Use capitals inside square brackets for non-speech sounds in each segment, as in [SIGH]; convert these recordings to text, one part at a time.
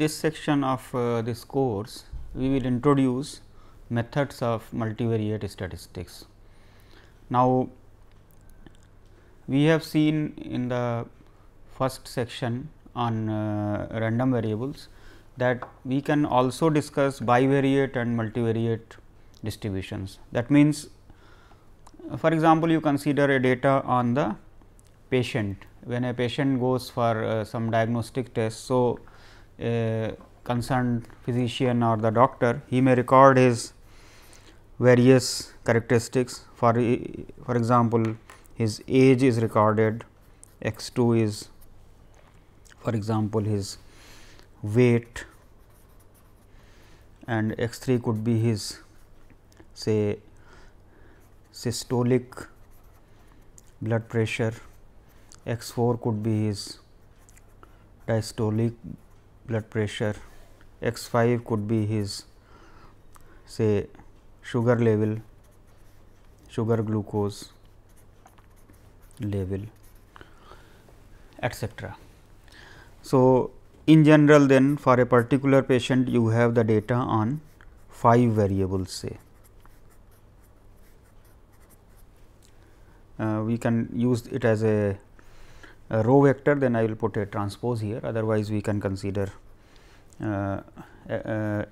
this section of uh, this course, we will introduce methods of multivariate statistics. Now, we have seen in the first section on uh, random variables that we can also discuss bivariate and multivariate distributions. That means, for example, you consider a data on the patient when a patient goes for uh, some diagnostic test. So, a concerned physician or the doctor, he may record his various characteristics for, for example, his age is recorded, x 2 is for example, his weight and x 3 could be his say systolic blood pressure, x 4 could be his diastolic blood pressure x 5 could be his say sugar level sugar glucose level etc. So, in general then for a particular patient you have the data on 5 variables say. Uh, we can use it as a a row vector then I will put a transpose here otherwise we can consider uh, a, uh, a uh,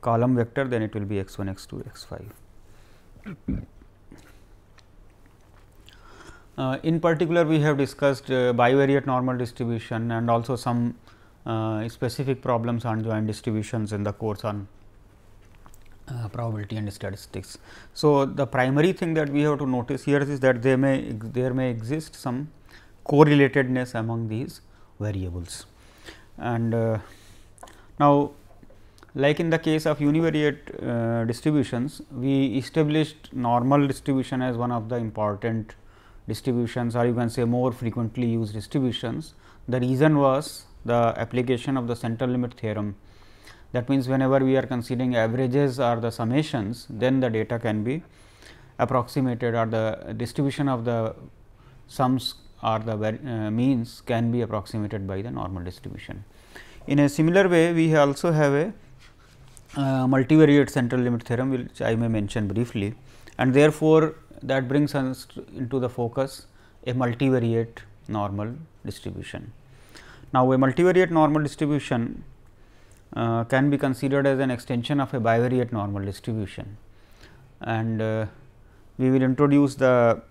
column vector then it will be x 1 x 2 x 5. Uh, in particular we have discussed uh, bivariate normal distribution and also some uh, specific problems on joint distributions in the course on uh, probability and statistics. So, the primary thing that we have to notice here is that there may there may exist some correlatedness among these variables. And uh, now, like in the case of univariate uh, distributions, we established normal distribution as one of the important distributions or you can say more frequently used distributions. The reason was the application of the central limit theorem that means, whenever we are considering averages or the summations, then the data can be approximated or the distribution of the sums or the uh, means can be approximated by the normal distribution. In a similar way, we also have a uh, multivariate central limit theorem which I may mention briefly and therefore, that brings us into the focus a multivariate normal distribution. Now, a multivariate normal distribution uh, can be considered as an extension of a bivariate normal distribution. And uh, we will introduce the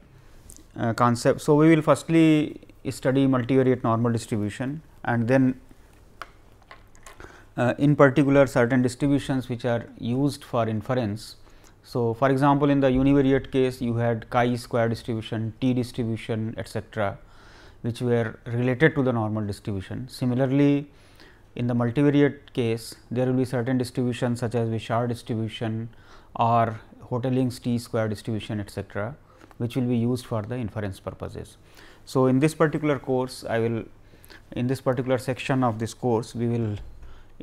uh, concept. So, we will firstly study multivariate normal distribution and then uh, in particular certain distributions which are used for inference. So, for example, in the univariate case you had chi square distribution, t distribution etcetera which were related to the normal distribution. Similarly, in the multivariate case there will be certain distributions such as Wishart distribution or Hotelling's t square distribution etc., which will be used for the inference purposes. So, in this particular course I will in this particular section of this course we will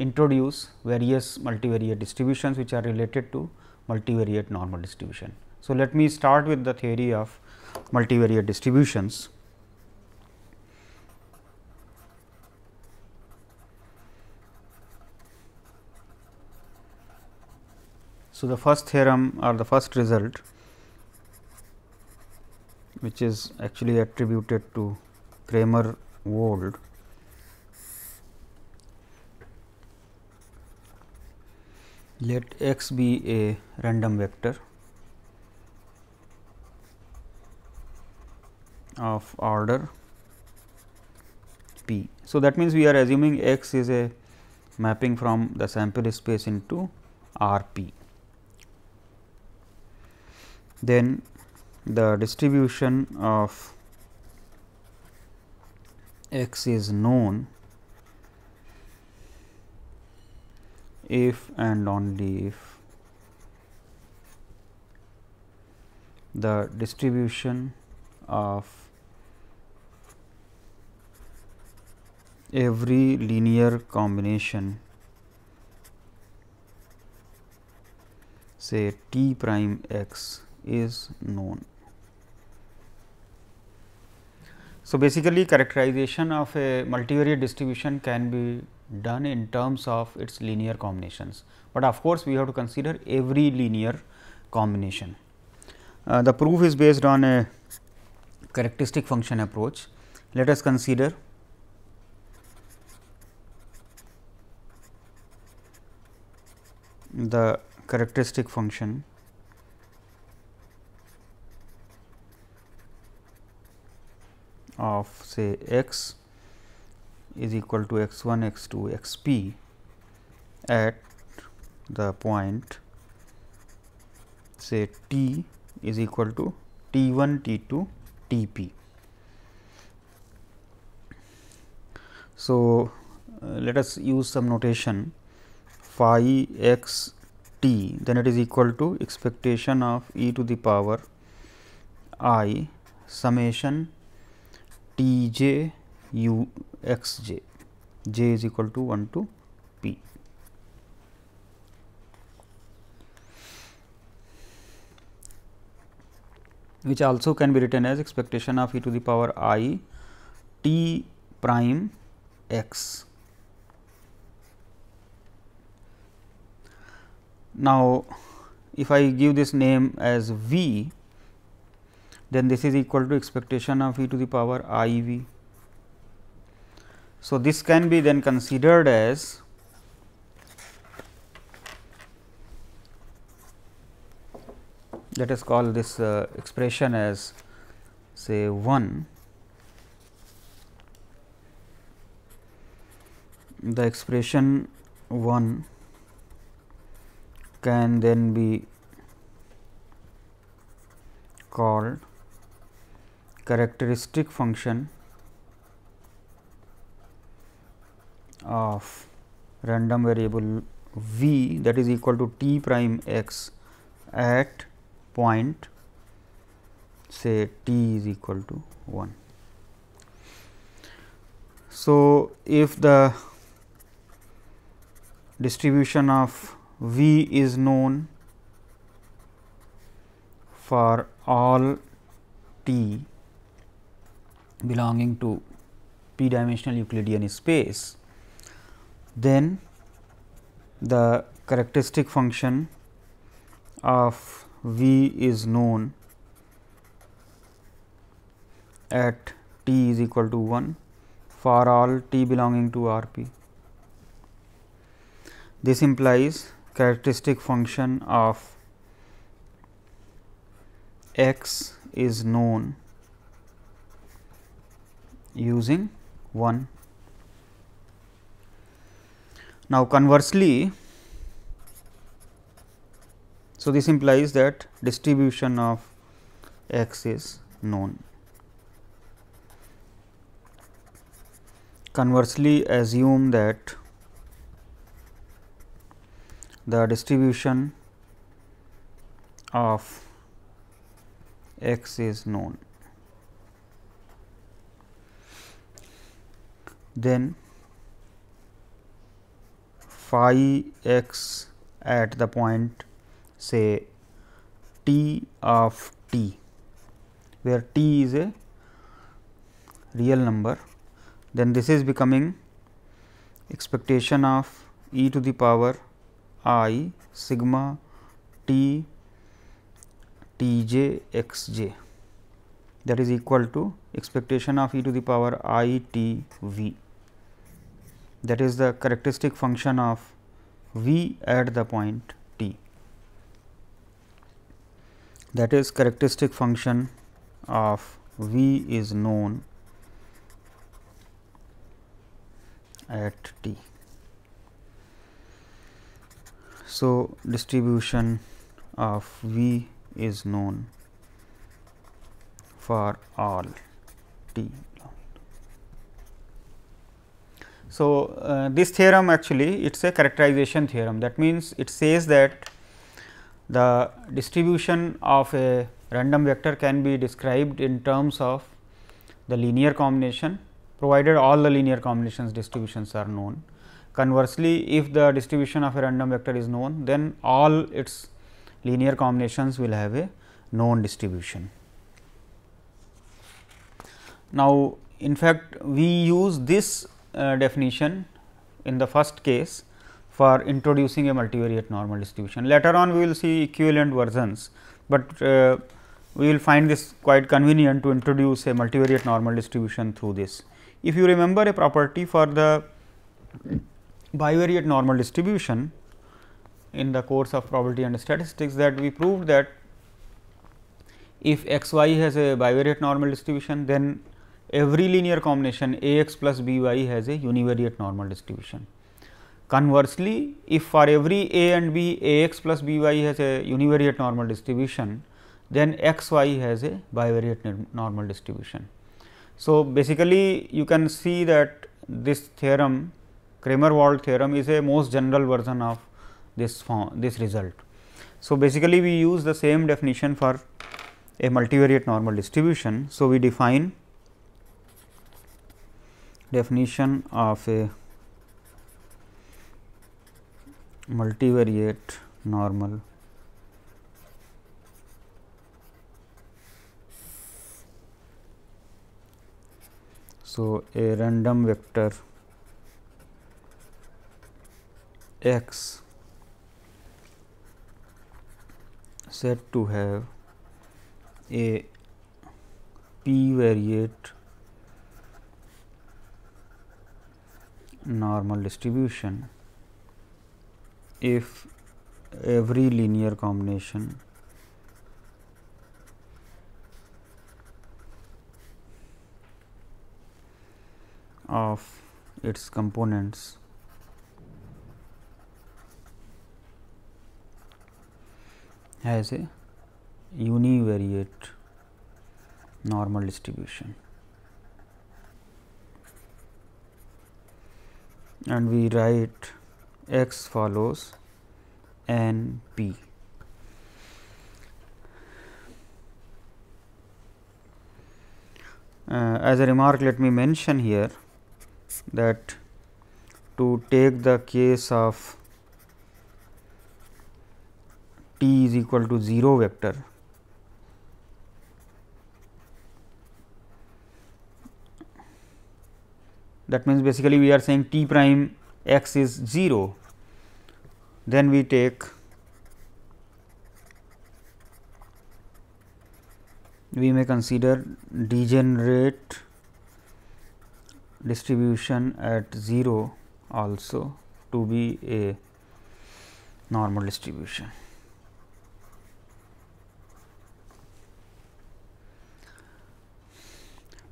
introduce various multivariate distributions which are related to multivariate normal distribution. So, let me start with the theory of multivariate distributions. So, the first theorem or the first result which is actually attributed to Kramer Wold let x be a random vector of order p. So, that means, we are assuming x is a mapping from the sample space into R p then the distribution of x is known if and only if the distribution of every linear combination say t prime x is known. So, basically characterization of a multivariate distribution can be done in terms of its linear combinations, but of course, we have to consider every linear combination. Uh, the proof is based on a characteristic function approach. Let us consider the characteristic function of say x is equal to x 1 x 2 x p at the point say t is equal to t 1 t 2 t p. So, uh, let us use some notation phi x t then it is equal to expectation of e to the power i summation T j u x j, j is equal to 1 to p. which also can be written as expectation of e to the power i t prime x. Now, if I give this name as v, then this is equal to expectation of e to the power i v. So, this can be then considered as let us call this uh, expression as say 1 the expression 1 can then be called characteristic function of random variable v that is equal to t prime x at point say t is equal to 1. So, if the distribution of v is known for all t belonging to p dimensional Euclidean space, then the characteristic function of v is known at t is equal to 1 for all t belonging to R p. This implies characteristic function of x is known using 1. Now, conversely, so this implies that distribution of x is known. Conversely, assume that the distribution of x is known. then phi x at the point say t of t where t is a real number then this is becoming expectation of e to the power i sigma t t j x j that is equal to expectation of e to the power i t v that is the characteristic function of v at the point t that is characteristic function of v is known at t. So, distribution of v is known for all t So, uh, this theorem actually it is a characterization theorem that means, it says that the distribution of a random vector can be described in terms of the linear combination provided all the linear combinations distributions are known. Conversely, if the distribution of a random vector is known, then all its linear combinations will have a known distribution. Now, in fact, we use this uh, definition in the first case for introducing a multivariate normal distribution. Later on we will see equivalent versions, but uh, we will find this quite convenient to introduce a multivariate normal distribution through this. If you remember a property for the bivariate normal distribution in the course of probability and statistics that we proved that if x y has a bivariate normal distribution then every linear combination A x plus B y has a univariate normal distribution. Conversely, if for every A and B A x plus B y has a univariate normal distribution, then x y has a bivariate normal distribution. So, basically you can see that this theorem Kramer-Wald theorem is a most general version of this form, this result. So, basically we use the same definition for a multivariate normal distribution. So, we define definition of a multivariate normal so a random vector x said to have a p variate normal distribution if every linear combination of its components has a univariate normal distribution. and we write x follows n p. Uh, as a remark let me mention here that to take the case of t is equal to 0 vector that means basically we are saying t prime x is 0 then we take we may consider degenerate distribution at 0 also to be a normal distribution.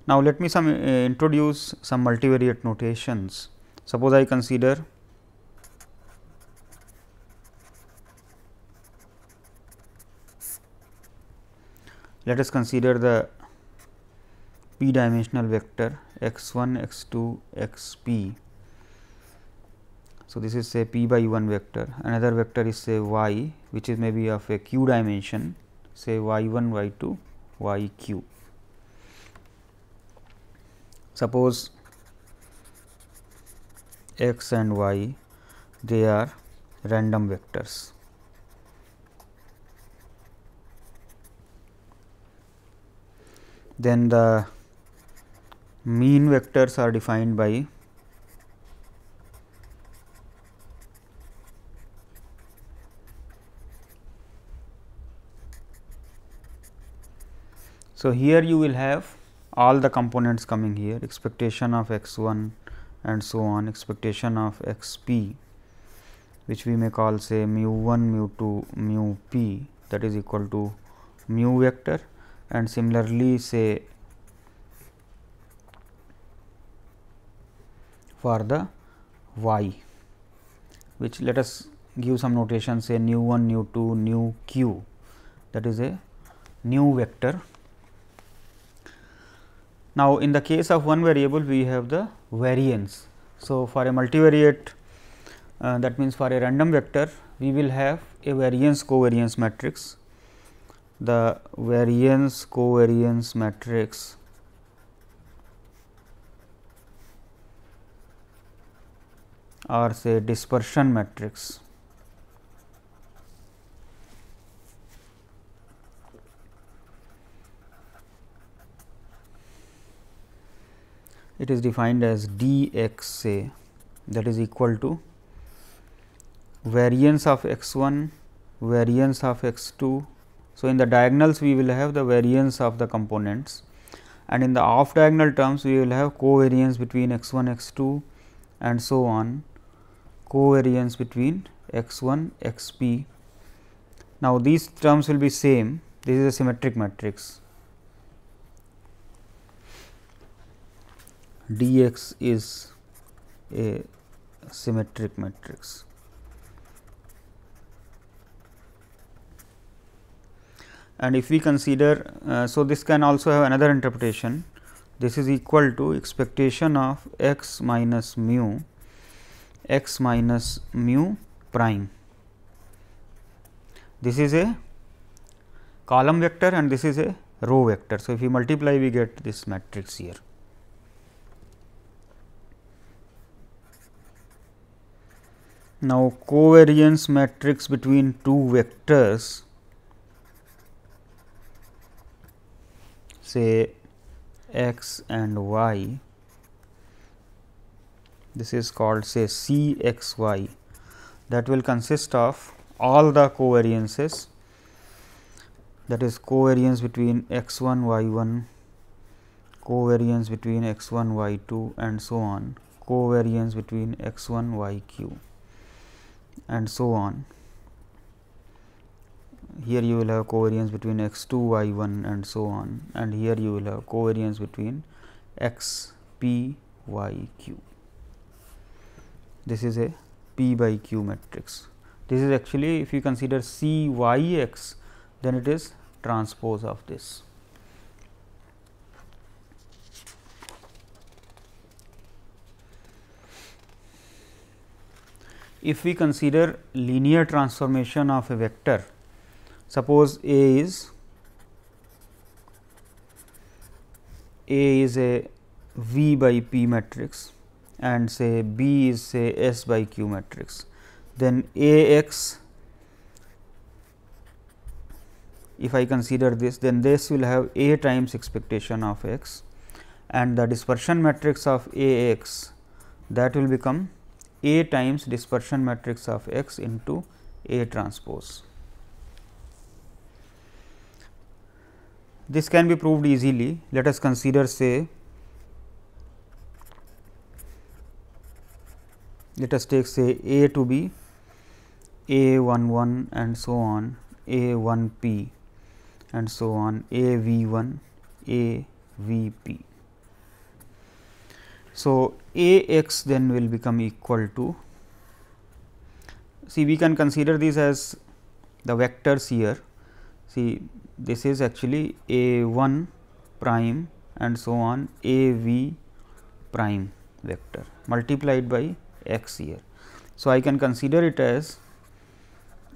Now, let me some uh, introduce some multivariate notations. Suppose I consider let us consider the p dimensional vector x 1, x 2, x p. So, this is say p by 1 vector, another vector is say y which is maybe of a q dimension say y 1, y 2, y q suppose x and y they are random vectors. Then the mean vectors are defined by So, here you will have all the components coming here expectation of x 1 and so on expectation of x p which we may call say mu 1 mu 2 mu p that is equal to mu vector and similarly say for the y which let us give some notation say nu 1 nu 2 nu q that is a new vector now, in the case of one variable we have the variance. So, for a multivariate uh, that means for a random vector we will have a variance covariance matrix. The variance covariance matrix or say dispersion matrix it is defined as d x a that is equal to variance of x 1 variance of x 2. So, in the diagonals we will have the variance of the components and in the off diagonal terms we will have covariance between x 1 x 2 and so on covariance between x 1 x p. Now, these terms will be same this is a symmetric matrix dx is a symmetric matrix. And if we consider, uh, so this can also have another interpretation, this is equal to expectation of x minus mu, x minus mu prime. This is a column vector and this is a row vector. So, if we multiply we get this matrix here. Now, covariance matrix between two vectors say x and y this is called say C x y that will consist of all the covariances that is covariance between x 1 y 1 covariance between x 1 y 2 and so on covariance between x 1 y q and so on. Here you will have covariance between x 2 y 1 and so on and here you will have covariance between x p y q. This is a p by q matrix. This is actually if you consider c y x then it is transpose of this. if we consider linear transformation of a vector, suppose A is A is a V by P matrix and say B is say S by Q matrix, then A x if I consider this then this will have A times expectation of x and the dispersion matrix of A x that will become a times dispersion matrix of X into A transpose. This can be proved easily. Let us consider say let us take say A to be A 1 1 and so on A 1 p and so on A v 1 A v p. So, a x then will become equal to see we can consider this as the vectors here see this is actually a 1 prime and so on a v prime vector multiplied by x here. So, I can consider it as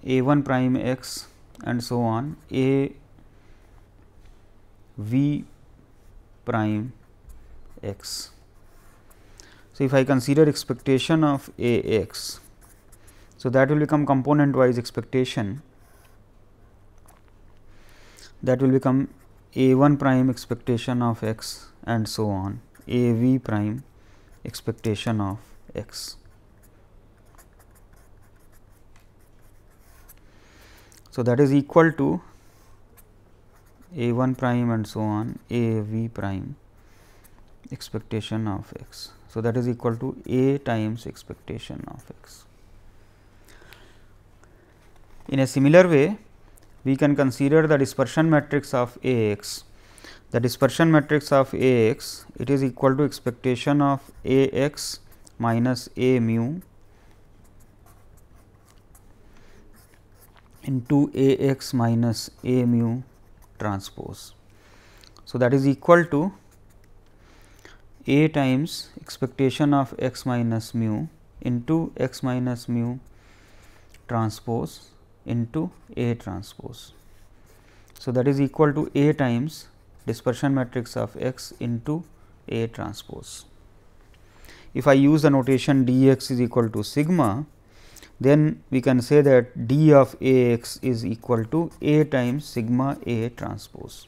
a 1 prime x and so on a v prime x so, if I consider expectation of A x, so that will become component wise expectation that will become A 1 prime expectation of x and so on A v prime expectation of x. So, that is equal to a 1 prime and so on a v prime expectation of x. So, that is equal to A times expectation of x. In a similar way, we can consider the dispersion matrix of A x. The dispersion matrix of A x, it is equal to expectation of A x minus A mu into A x minus A mu transpose. So, that is equal to A times expectation of x minus mu into x minus mu transpose into A transpose. So, that is equal to A times dispersion matrix of x into A transpose. If I use the notation d x is equal to sigma, then we can say that d of A x is equal to A times sigma A transpose.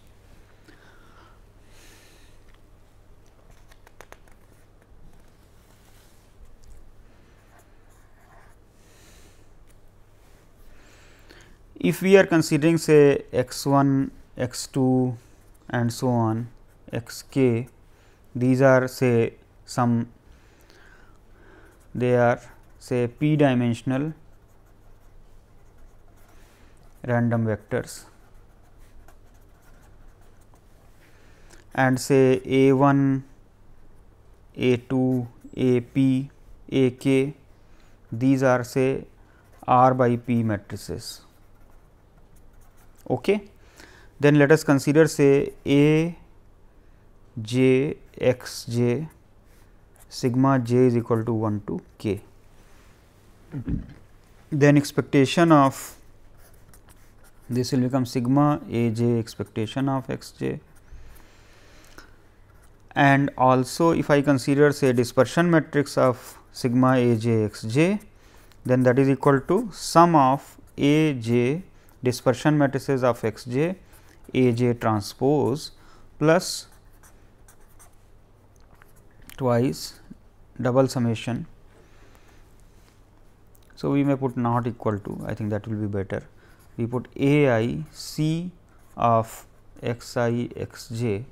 if we are considering say x 1, x 2 and so on x k these are say some they are say p dimensional random vectors and say a 1, a 2, a p, a k these are say r by p matrices okay. Then let us consider say A j x j sigma j is equal to 1 to k. Then expectation of this will become sigma a j expectation of x j and also if I consider say dispersion matrix of sigma a j x j then that is equal to sum of a j dispersion matrices of X j A j transpose plus twice double summation. So, we may put not equal to I think that will be better we put A i C of X i X j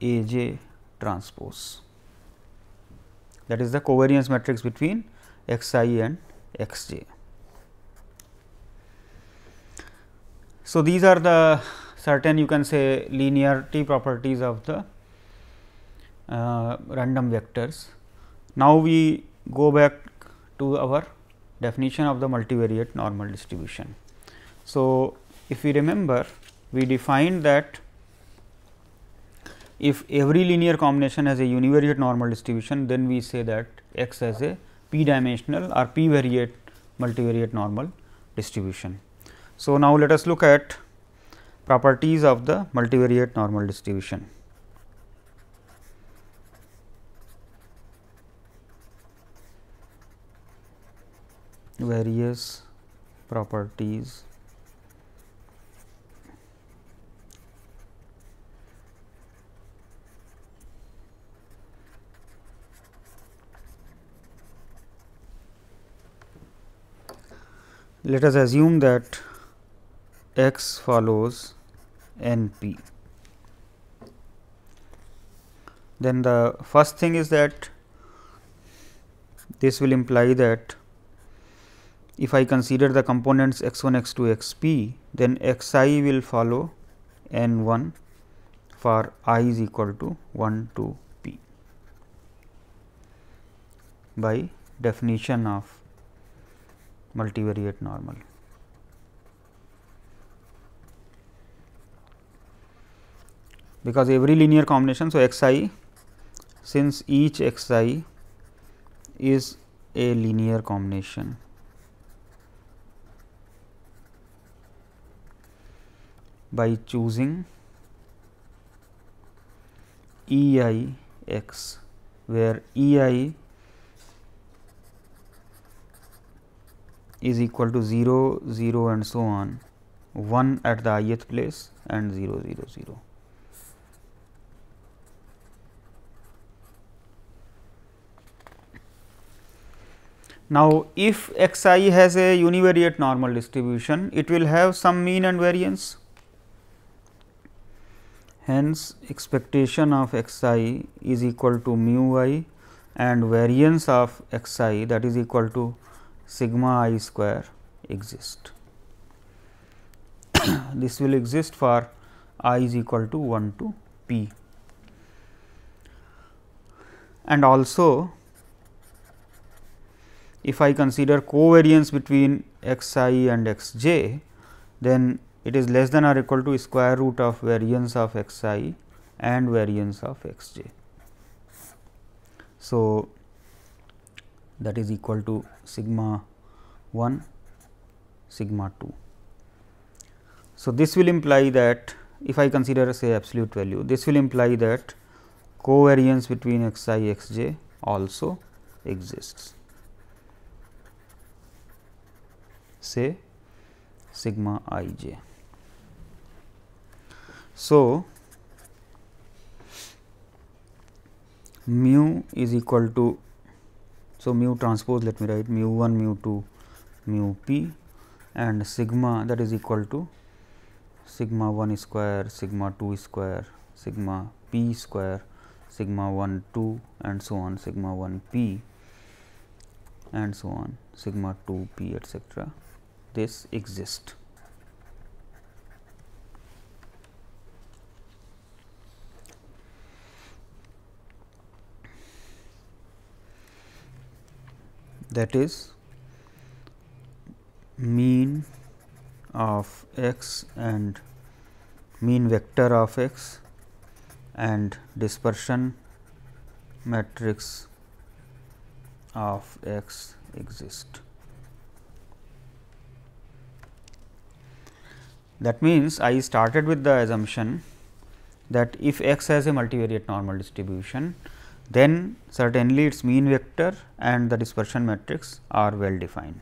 A j transpose that is the covariance matrix between X i and X j. So, these are the certain you can say linearity properties of the uh, random vectors. Now, we go back to our definition of the multivariate normal distribution. So, if we remember we defined that if every linear combination has a univariate normal distribution then we say that x has a p dimensional or p variate multivariate normal distribution. So, now let us look at properties of the multivariate normal distribution. various properties let us assume that x follows NP. Then the first thing is that this will imply that if I consider the components x1, x2, xp, then xi will follow n1 for i is equal to 1 to p by definition of multivariate normal. because every linear combination. So, x i since each x i is a linear combination. by choosing E i x where E i is equal to 0, 0 and so on 1 at the ith place and 0, 0, 0. Now, if x i has a univariate normal distribution, it will have some mean and variance. Hence, expectation of x i is equal to mu i and variance of x i that is equal to sigma i square exist. [COUGHS] this will exist for i is equal to 1 to p. And also, if I consider covariance between x i and x j, then it is less than or equal to square root of variance of x i and variance of x j. So, that is equal to sigma 1 sigma 2. So, this will imply that if I consider say absolute value, this will imply that covariance between x i x j also exists. say sigma i j. So, mu is equal to so mu transpose let me write mu 1 mu 2 mu p and sigma that is equal to sigma 1 square sigma 2 square sigma p square sigma 1 2 and so on sigma 1 p and so on sigma 2 p etcetera this exist. that is mean of x and mean vector of x and dispersion matrix of x exist. That means, I started with the assumption that if x has a multivariate normal distribution, then certainly its mean vector and the dispersion matrix are well defined.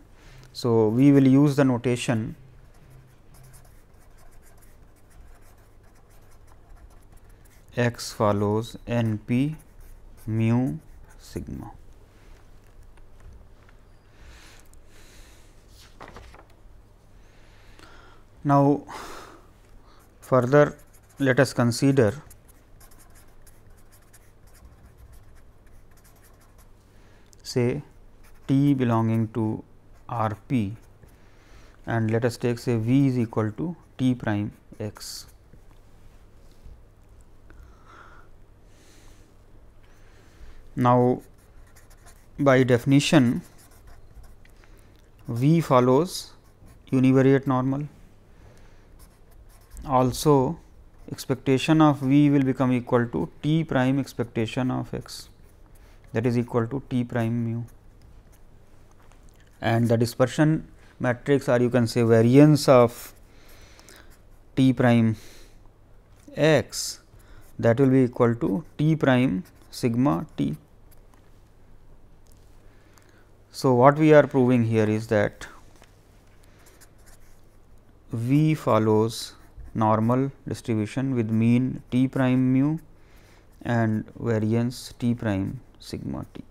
So, we will use the notation x follows n p mu sigma. Now, further let us consider say t belonging to R p and let us take say v is equal to t prime x. Now, by definition v follows univariate normal also expectation of v will become equal to t prime expectation of x that is equal to t prime mu and the dispersion matrix or you can say variance of t prime x that will be equal to t prime sigma t. So, what we are proving here is that v follows normal distribution with mean t prime mu and variance t prime sigma t.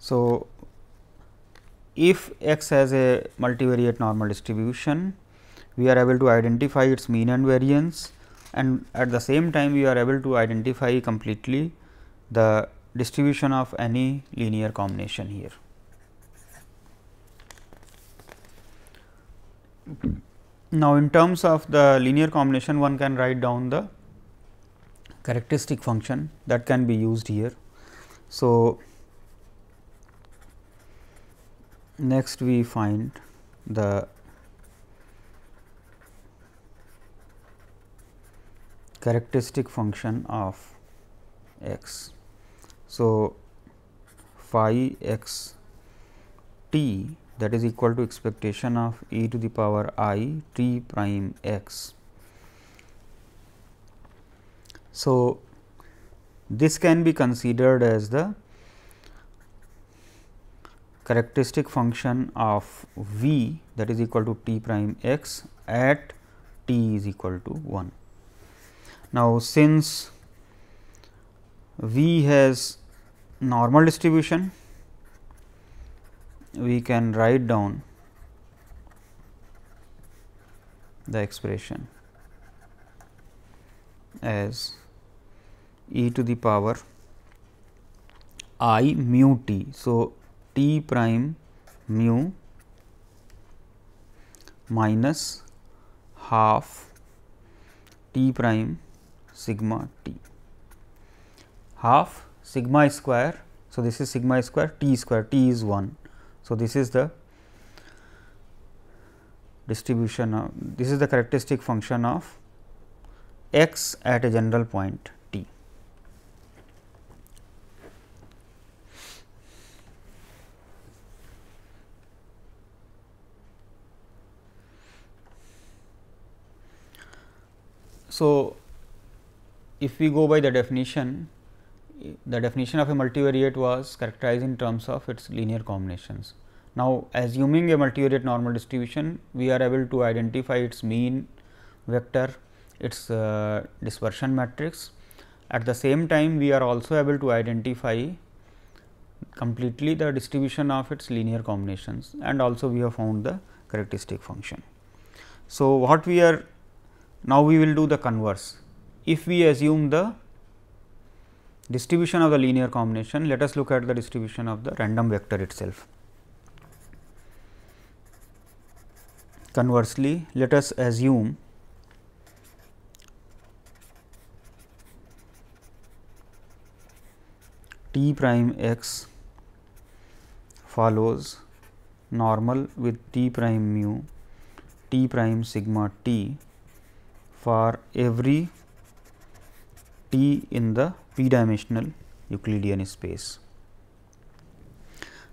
So, if x has a multivariate normal distribution, we are able to identify its mean and variance and at the same time we are able to identify completely the distribution of any linear combination here. Now, in terms of the linear combination one can write down the characteristic function that can be used here. So, next we find the characteristic function of x. So, phi x t that is equal to expectation of e to the power i t prime x. So, this can be considered as the characteristic function of v that is equal to t prime x at t is equal to 1. Now, since v has normal distribution we can write down the expression as e to the power i mu t. So, t prime mu minus half t prime sigma t half sigma square. So, this is sigma square t square t is 1. So, this is the distribution of this is the characteristic function of x at a general point t. So, if we go by the definition the definition of a multivariate was characterized in terms of its linear combinations. Now, assuming a multivariate normal distribution, we are able to identify its mean vector, its uh, dispersion matrix. At the same time, we are also able to identify completely the distribution of its linear combinations and also we have found the characteristic function. So, what we are now we will do the converse. If we assume the distribution of the linear combination, let us look at the distribution of the random vector itself. Conversely, let us assume t prime x follows normal with t prime mu t prime sigma t for every t in the three dimensional Euclidean space.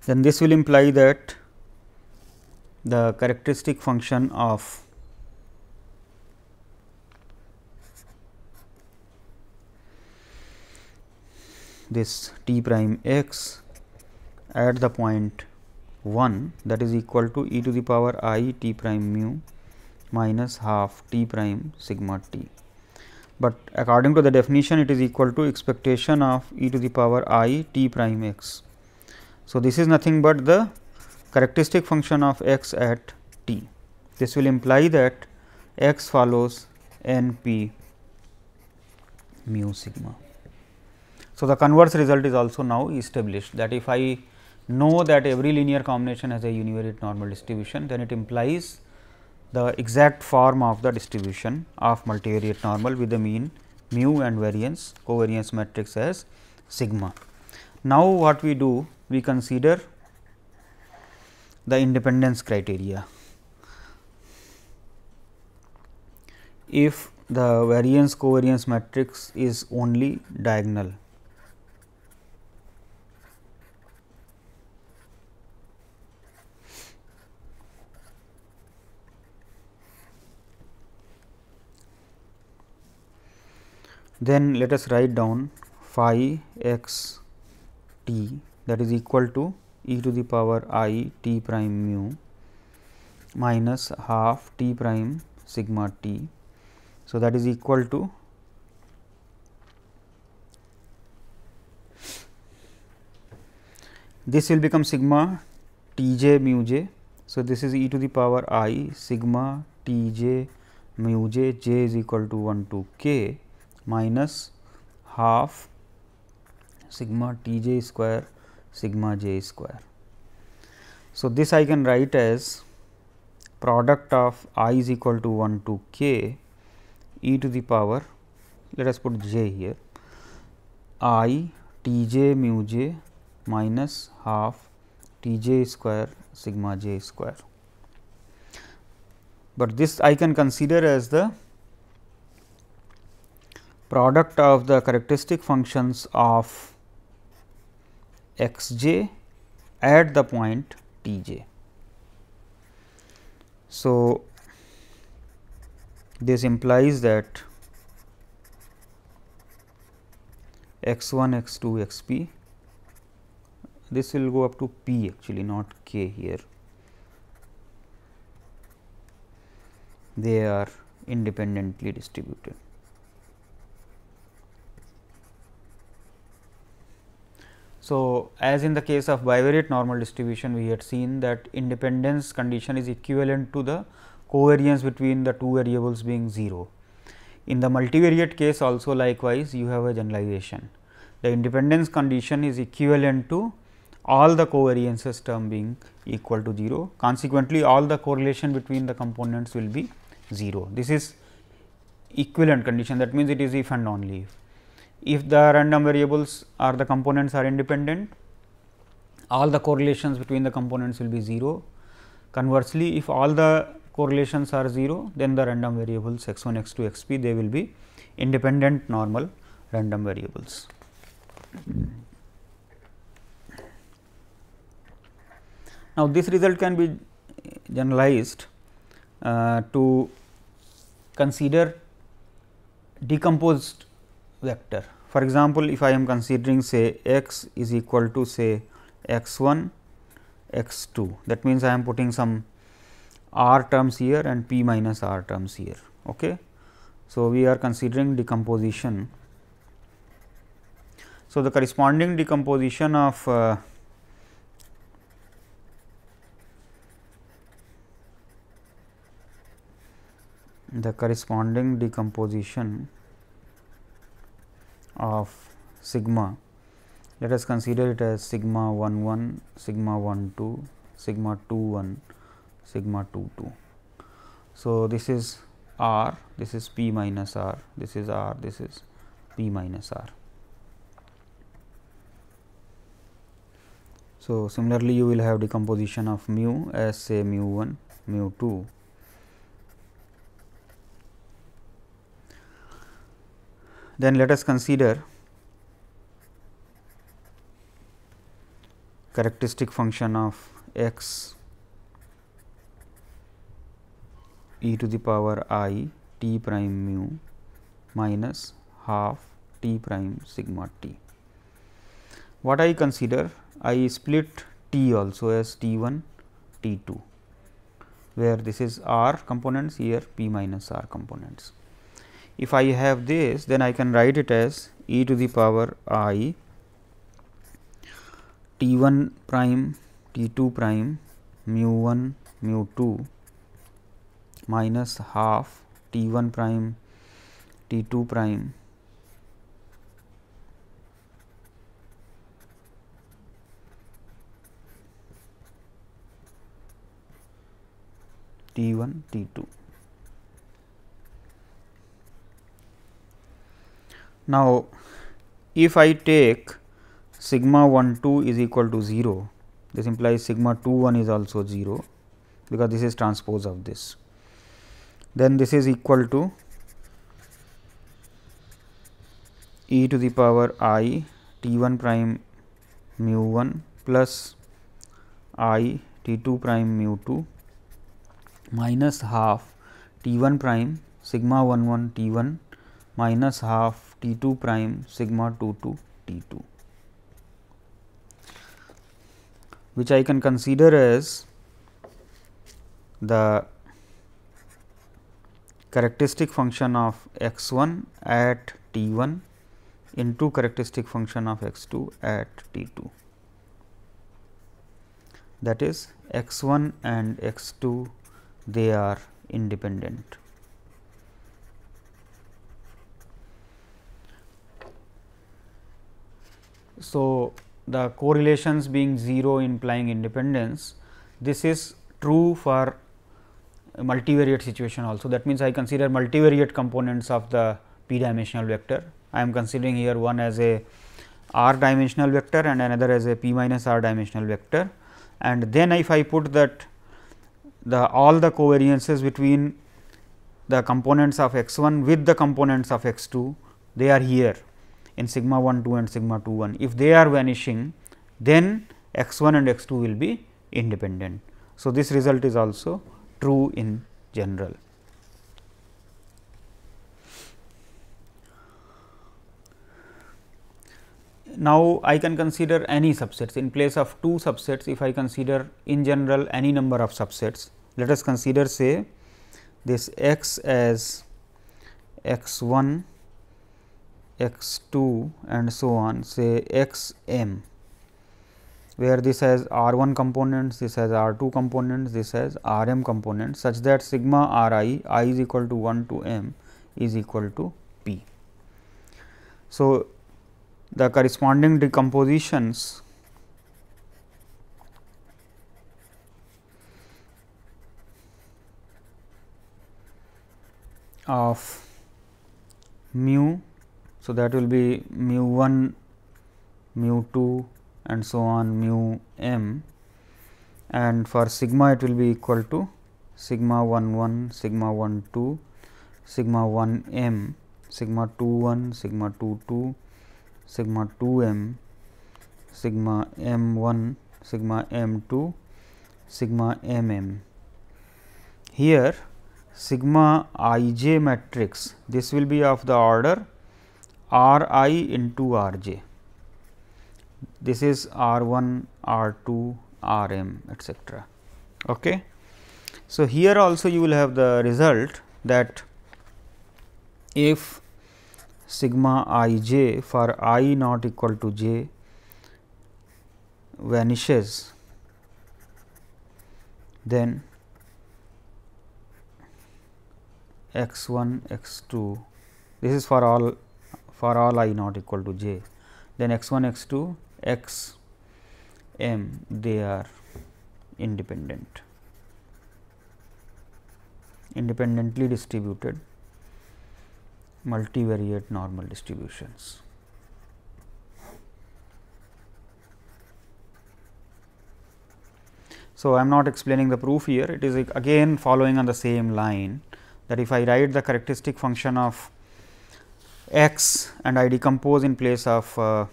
Then this will imply that the characteristic function of this t prime x at the point 1 that is equal to e to the power i t prime mu minus half t prime sigma t but according to the definition it is equal to expectation of e to the power i t prime x. So, this is nothing but the characteristic function of x at t. This will imply that x follows n p mu sigma. So, the converse result is also now established that if I know that every linear combination has a univariate normal distribution, then it implies the exact form of the distribution of multivariate normal with the mean mu and variance covariance matrix as sigma. Now, what we do we consider the independence criteria. If the variance covariance matrix is only diagonal then let us write down phi x t that is equal to e to the power i t prime mu minus half t prime sigma t. So, that is equal to this will become sigma t j mu j. So, this is e to the power i sigma t j mu j j is equal to 1 to k minus half sigma T j square sigma j square. So, this I can write as product of i is equal to 1 to k e to the power let us put j here i t j mu j minus half t j square sigma j square. But this I can consider as the product of the characteristic functions of x j at the point t j. So, this implies that x 1 x 2 x p this will go up to p actually not k here they are independently distributed. So, as in the case of bivariate normal distribution we had seen that independence condition is equivalent to the covariance between the two variables being 0. In the multivariate case also likewise you have a generalization. The independence condition is equivalent to all the covariances term being equal to 0. Consequently, all the correlation between the components will be 0. This is equivalent condition that means, it is if and only if if the random variables or the components are independent, all the correlations between the components will be 0. Conversely, if all the correlations are 0, then the random variables x 1, x 2, x p they will be independent normal random variables. Now, this result can be generalized uh, to consider decomposed vector. For example, if I am considering say x is equal to say x 1 x 2 that means, I am putting some r terms here and p minus r terms here. Okay. So, we are considering decomposition. So, the corresponding decomposition of uh, the corresponding decomposition of sigma, let us consider it as sigma 1 1, sigma 1 2, sigma 2 1, sigma 2 2. So, this is r, this is p minus r, this is r, this is p minus r. So, similarly, you will have decomposition of mu as say mu 1, mu 2 then let us consider characteristic function of x e to the power i t prime mu minus half t prime sigma t. What I consider? I split t also as t 1 t 2 where this is r components here p minus r components if I have this then I can write it as e to the power i t 1 prime t 2 prime mu 1 mu 2 minus half t 1 prime t 2 prime t 1 t 2 Now, if I take sigma 1 2 is equal to 0, this implies sigma 2 1 is also 0, because this is transpose of this. Then this is equal to e to the power i t 1 prime mu 1 plus i t 2 prime mu 2 minus half t 1 prime sigma 1 1 t 1 minus half T 2 prime sigma 2 to T 2 which I can consider as the characteristic function of x 1 at t 1 into characteristic function of x 2 at t 2 that is x 1 and x 2 they are independent. So, the correlations being 0 implying independence, this is true for multivariate situation also. That means, I consider multivariate components of the p dimensional vector. I am considering here one as a r dimensional vector and another as a p minus r dimensional vector. And then if I put that the all the covariances between the components of x 1 with the components of x 2, they are here in sigma 1 2 and sigma 2 1. If they are vanishing, then x 1 and x 2 will be independent. So, this result is also true in general. Now, I can consider any subsets in place of two subsets if I consider in general any number of subsets. Let us consider say this x as x 1 x 2 and so on say x m where this has r 1 components, this has r 2 components, this has r m components such that sigma r i i is equal to 1 to m is equal to p. So, the corresponding decompositions of mu so, that will be mu 1, mu 2 and so on mu m and for sigma it will be equal to sigma 1 1, sigma 1 2, sigma 1 m, sigma 2 1, sigma 2 2, sigma 2 m, sigma m 1, sigma m 2, sigma m m. Here sigma i j matrix this will be of the order R i into R j. This is R 1, R 2, R m etcetera. Okay. So, here also you will have the result that if sigma i j for i not equal to j vanishes, then x 1 x 2 this is for all for all i not equal to j then x 1 x 2 x m they are independent independently distributed multivariate normal distributions. So, I am not explaining the proof here, it is again following on the same line that if I write the characteristic function of x and I decompose in place of uh,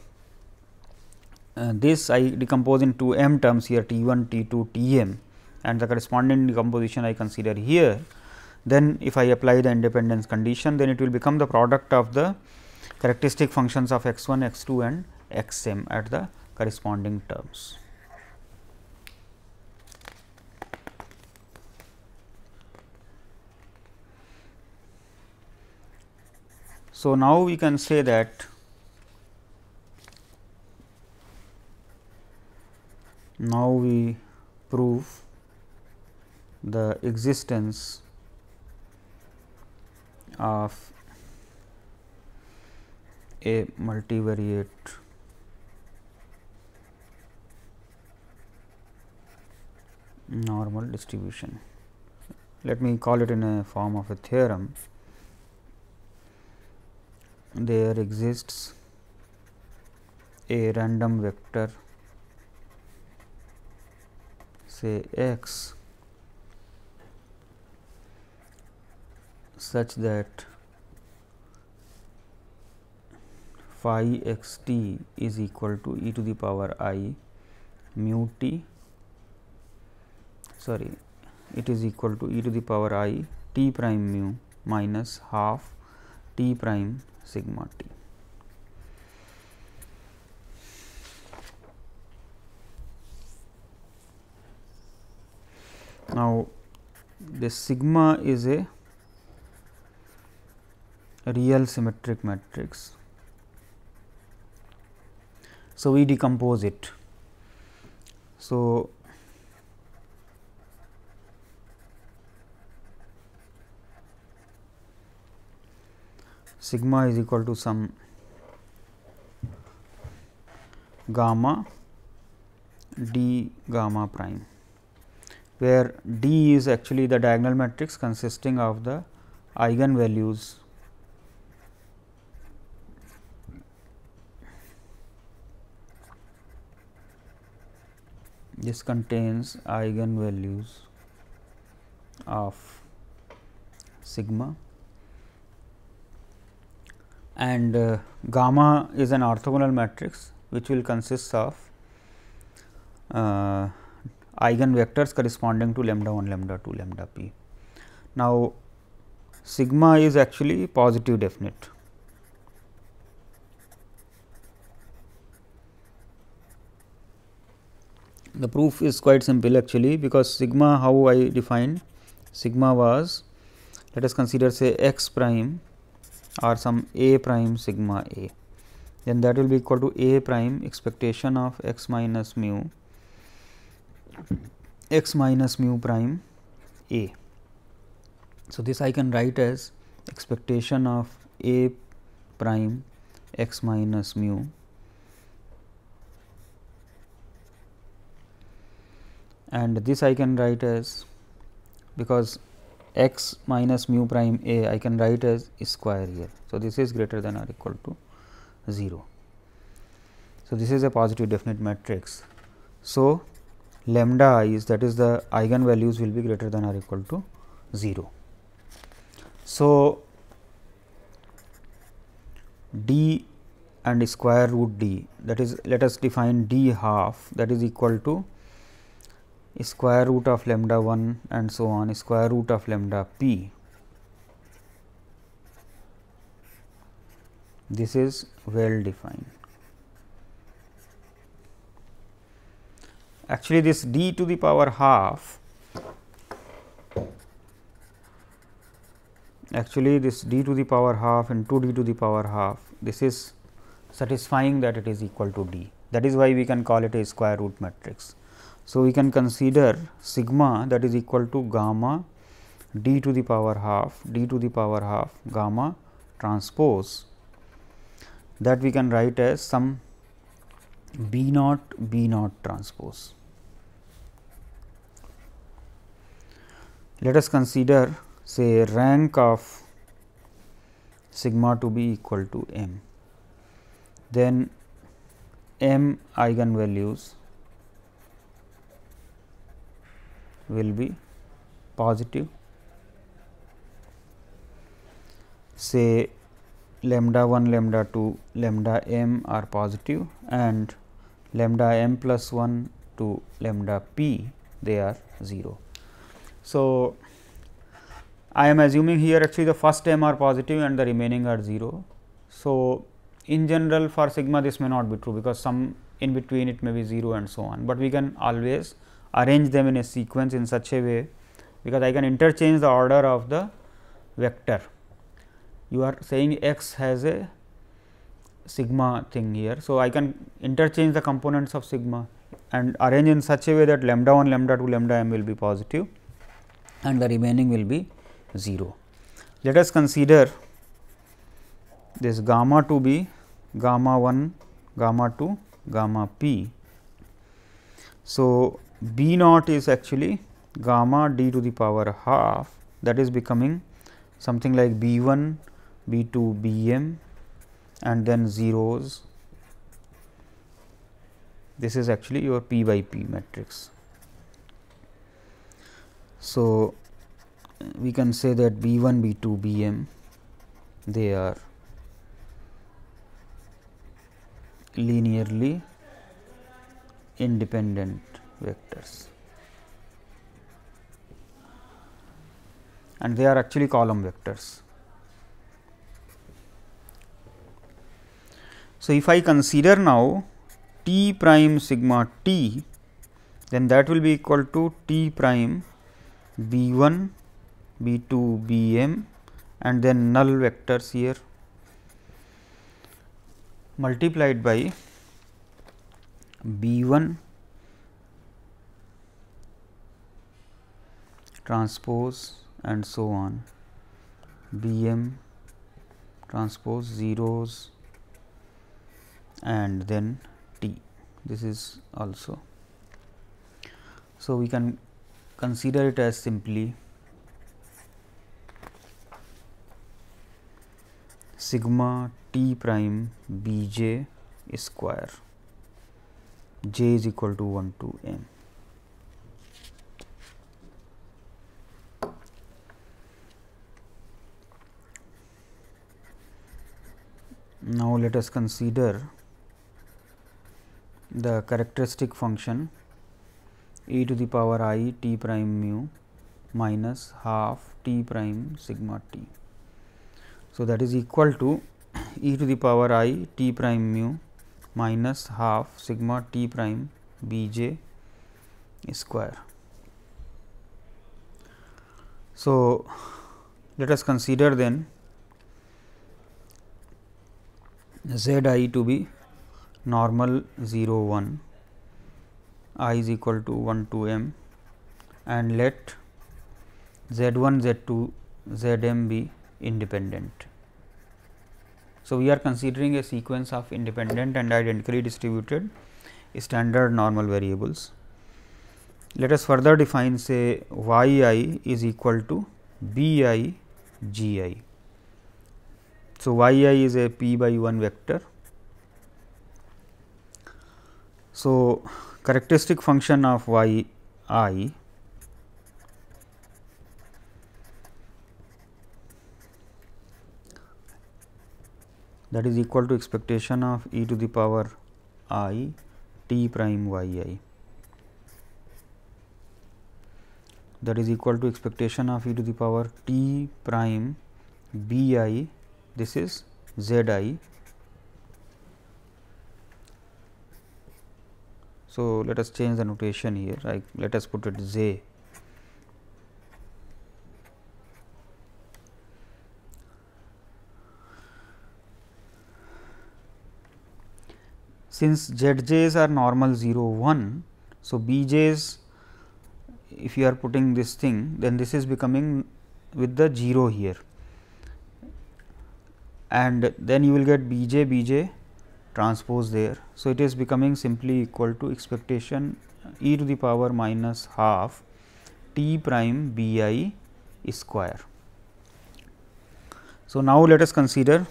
uh, this I decompose into m terms here T 1, T 2, T m and the corresponding decomposition I consider here. Then if I apply the independence condition then it will become the product of the characteristic functions of x 1, x 2 and x m at the corresponding terms. So, now we can say that now we prove the existence of a multivariate normal distribution. Let me call it in a form of a theorem there exists a random vector say x such that phi x t is equal to e to the power i mu t sorry it is equal to e to the power i t prime mu minus half t prime sigma t. Now, this sigma is a real symmetric matrix. So, we decompose it. So, sigma is equal to some gamma d gamma prime, where d is actually the diagonal matrix consisting of the eigenvalues this contains eigenvalues of sigma and uh, gamma is an orthogonal matrix which will consist of uh, eigenvectors corresponding to lambda 1, lambda 2, lambda p. Now, sigma is actually positive definite. The proof is quite simple actually because sigma how I define sigma was let us consider say x prime or some a prime sigma a then that will be equal to a prime expectation of x minus mu x minus mu prime a. So, this I can write as expectation of a prime x minus mu and this I can write as because x minus mu prime a I can write as square here. So, this is greater than or equal to 0. So, this is a positive definite matrix. So, lambda is that is the eigenvalues will be greater than or equal to 0. So, d and square root d that is let us define d half that is equal to square root of lambda 1 and so on square root of lambda p. This is well defined. Actually, this d to the power half actually this d to the power half and 2 d to the power half this is satisfying that it is equal to d that is why we can call it a square root matrix. So, we can consider sigma that is equal to gamma d to the power half d to the power half gamma transpose that we can write as some b naught b naught transpose. Let us consider say rank of sigma to be equal to m, then m eigenvalues will be positive say lambda 1 lambda 2 lambda m are positive and lambda m plus 1 to lambda p they are 0. So, I am assuming here actually the first m are positive and the remaining are 0. So, in general for sigma this may not be true because some in between it may be 0 and so on, but we can always arrange them in a sequence in such a way because I can interchange the order of the vector. You are saying x has a sigma thing here. So, I can interchange the components of sigma and arrange in such a way that lambda 1, lambda 2, lambda m will be positive and the remaining will be 0. Let us consider this gamma to be gamma 1, gamma 2, gamma p. So, B naught is actually gamma d to the power half that is becoming something like B 1, B 2, B m and then zeros. This is actually your P by P matrix. So, we can say that B 1, B 2, B m they are linearly independent vectors and they are actually column vectors. So, if I consider now t prime sigma t then that will be equal to t prime b 1 b 2 b m and then null vectors here multiplied by b 1 transpose and so on bm transpose zeros and then t this is also so we can consider it as simply sigma t prime b j square j is equal to 1 to m Now, let us consider the characteristic function e to the power i t prime mu minus half t prime sigma t. So, that is equal to e to the power i t prime mu minus half sigma t prime b j square. So, let us consider then z i to be normal 0 1 i is equal to 1 to m and let z 1 z 2 z m be independent. So, we are considering a sequence of independent and identically distributed standard normal variables. Let us further define say y i is equal to b i g i. So, y i is a p by 1 vector. So, characteristic function of y i that is equal to expectation of e to the power i t prime y i that is equal to expectation of e to the power t prime b i this is z i. So, let us change the notation here like let us put it z. Since z j's are normal 0 1, so b j's if you are putting this thing then this is becoming with the 0 here and then you will get B j B j transpose there. So, it is becoming simply equal to expectation e to the power minus half t prime B i square. So, now let us consider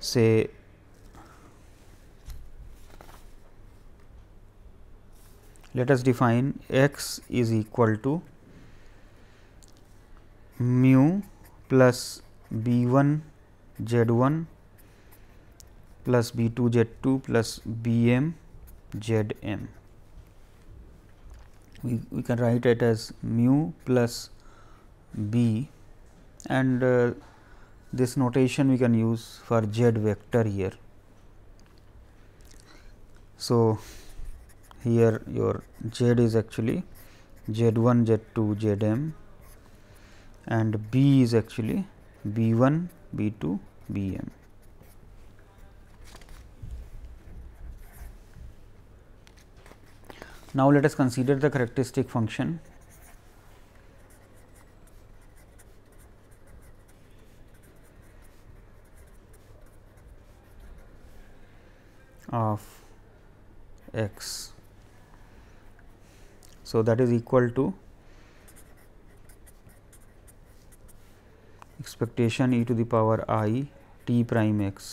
say let us define x is equal to mu plus b 1 z 1 plus b 2 z 2 plus b m z m. We, we can write it as mu plus b and uh, this notation we can use for z vector here. So, here your z is actually z 1 z 2 z m and B is actually B 1, B 2, B m. Now, let us consider the characteristic function of x. So, that is equal to expectation e to the power i t prime x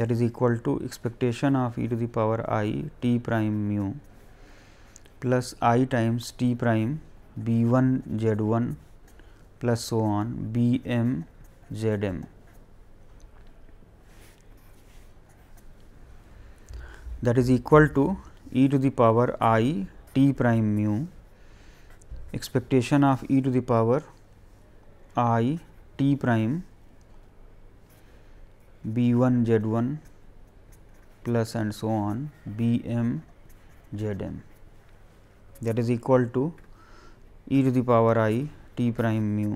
that is equal to expectation of e to the power i t prime mu plus i times t prime b 1 z 1 plus so on b m z m. that is equal to e to the power i t prime mu expectation of e to the power I T prime B one Z one plus and so on bm zm that is equal to e to the power i t prime mu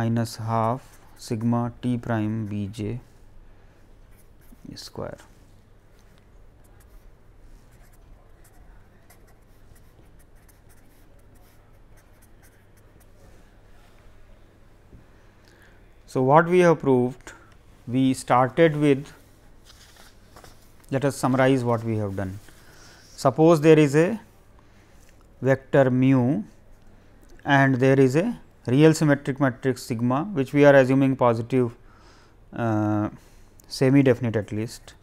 minus half sigma t prime bj square So, what we have proved? We started with let us summarize what we have done. Suppose there is a vector mu and there is a real symmetric matrix sigma which we are assuming positive uh, semi definite at least.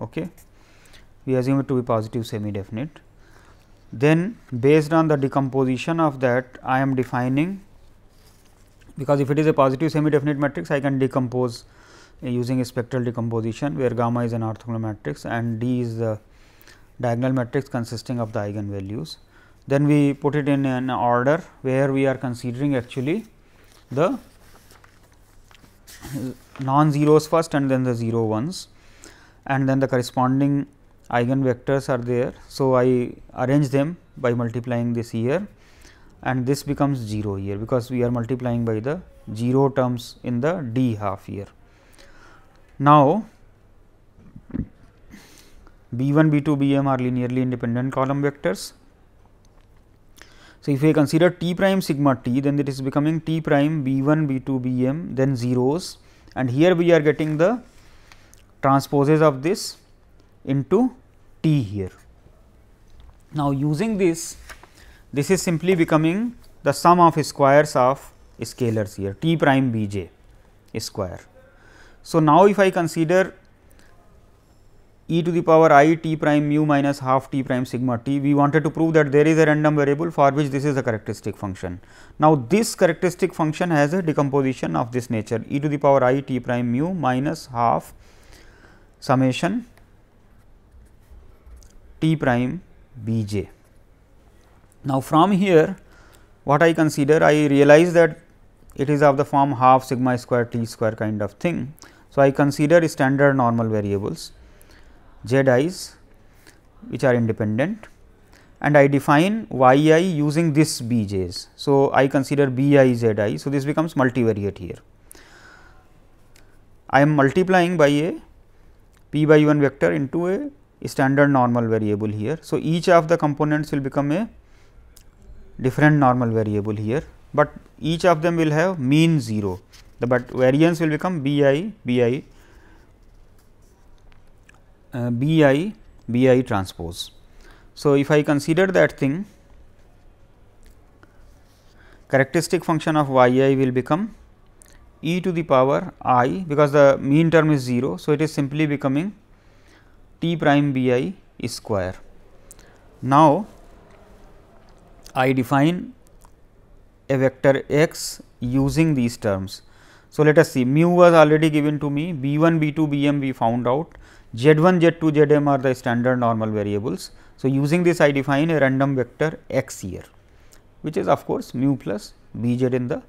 Okay. We assume it to be positive semi definite. Then based on the decomposition of that I am defining because if it is a positive semi definite matrix I can decompose uh, using a spectral decomposition where gamma is an orthogonal matrix and D is the diagonal matrix consisting of the eigenvalues. Then we put it in an order where we are considering actually the non zeros first and then the zero ones and then the corresponding eigenvectors are there. So, I arrange them by multiplying this here and this becomes 0 here because we are multiplying by the 0 terms in the d half here. Now, b 1 b 2 b m are linearly independent column vectors. So, if we consider t prime sigma t then it is becoming t prime b 1 b 2 b m then zeros and here we are getting the transposes of this into t here. Now, using this this is simply becoming the sum of squares of scalars here t prime b j square. So, now if I consider e to the power i t prime mu minus half t prime sigma t, we wanted to prove that there is a random variable for which this is a characteristic function. Now, this characteristic function has a decomposition of this nature e to the power i t prime mu minus half summation t prime b j. Now, from here what I consider I realize that it is of the form half sigma square t square kind of thing. So, I consider standard normal variables z i's which are independent and I define y i using this b j's. So, I consider b i z i. So, this becomes multivariate here. I am multiplying by a p by 1 vector into a standard normal variable here. So, each of the components will become a different normal variable here, but each of them will have mean 0, the but variance will become b i b i uh, b i b i transpose. So, if I consider that thing characteristic function of y i will become e to the power i because the mean term is 0. So, it is simply becoming t prime b i square. Now, I define a vector x using these terms. So, let us see mu was already given to me b 1 b 2 b m we found out z 1 z 2 z m are the standard normal variables. So, using this I define a random vector x here which is of course, mu plus b z in the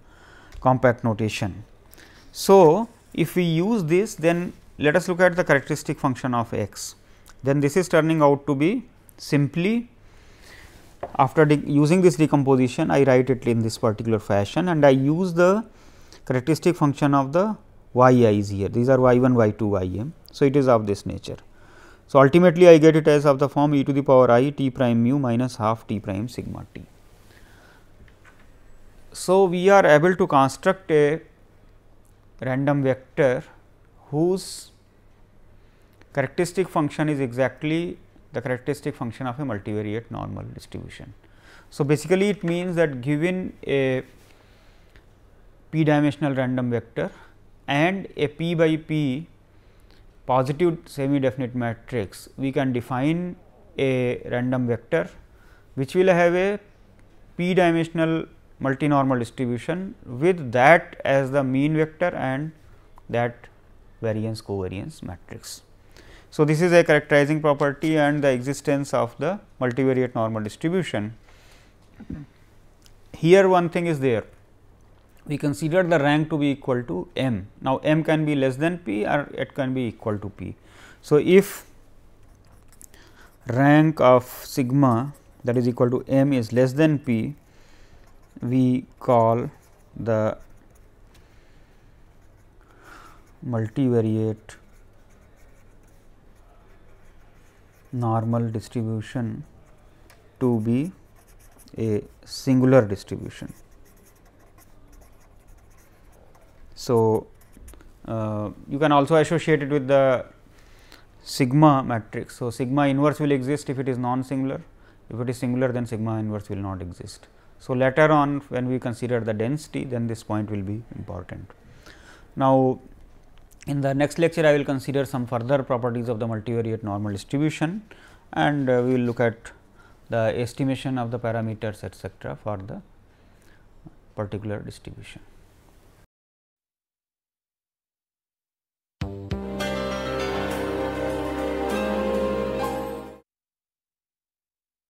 compact notation. So, if we use this then let us look at the characteristic function of x then this is turning out to be simply after using this decomposition I write it in this particular fashion and I use the characteristic function of the y i's here these are y 1 y 2 y m. So, it is of this nature. So, ultimately I get it as of the form e to the power i t prime mu minus half t prime sigma t. So, we are able to construct a random vector whose characteristic function is exactly the characteristic function of a multivariate normal distribution. So, basically it means that given a p dimensional random vector and a p by p positive semi definite matrix, we can define a random vector which will have a p dimensional multinormal distribution with that as the mean vector and that variance covariance matrix. So, this is a characterizing property and the existence of the multivariate normal distribution. Here one thing is there, we consider the rank to be equal to m. Now, m can be less than p or it can be equal to p. So, if rank of sigma that is equal to m is less than p, we call the multivariate normal distribution to be a singular distribution. So, uh, you can also associate it with the sigma matrix. So, sigma inverse will exist if it is non singular, if it is singular then sigma inverse will not exist. So, later on when we consider the density then this point will be important. Now, in the next lecture, I will consider some further properties of the multivariate normal distribution and uh, we will look at the estimation of the parameters etcetera for the particular distribution.